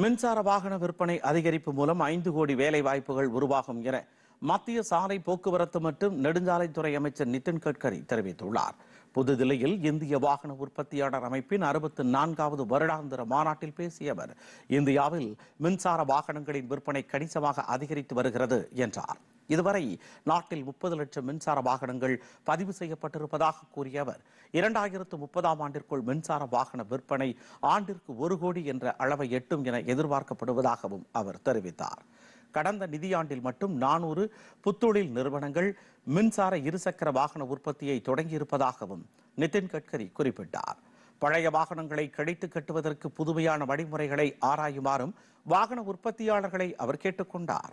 மின்சார வாகன விற்பனை அதிகரிப்பு மூலம் ஐந்து கோடி வேலை வாய்ப்புகள் உருவாகும் என மத்திய சாலை போக்குவரத்து மற்றும் நெடுஞ்சாலைத்துறை அமைச்சர் நிதின் கட்கரி தெரிவித்துள்ளார் புதுதில்லியில் இந்திய வாகன உற்பத்தியாளர் அமைப்பின் அறுபத்தி நான்காவது வருடாந்திர மாநாட்டில் பேசிய அவர் இந்தியாவில் மின்சார வாகனங்களின் விற்பனை கணிசமாக அதிகரித்து வருகிறது என்றார் இதுவரை நாட்டில் முப்பது லட்சம் மின்சார வாகனங்கள் பதிவு செய்யப்பட்டிருப்பதாக கூறிய அவர் இரண்டாயிரத்து முப்பதாம் ஆண்டிற்குள் மின்சார வாகன விற்பனை ஆண்டிற்கு ஒரு கோடி என்ற அளவை எட்டும் என எதிர்பார்க்கப்படுவதாகவும் அவர் தெரிவித்தார் கடந்த நிதியாண்டில் மட்டும் நானூறு புத்தொழில் நிறுவனங்கள் மின்சார இருசக்கர வாகன உற்பத்தியை தொடங்கியிருப்பதாகவும் நிதின் கட்கரி குறிப்பிட்டார் பழைய வாகனங்களை கழித்து கட்டுவதற்கு புதுமையான வழிமுறைகளை ஆராயுமாறும் வாகன உற்பத்தியாளர்களை அவர் கேட்டுக்கொண்டார்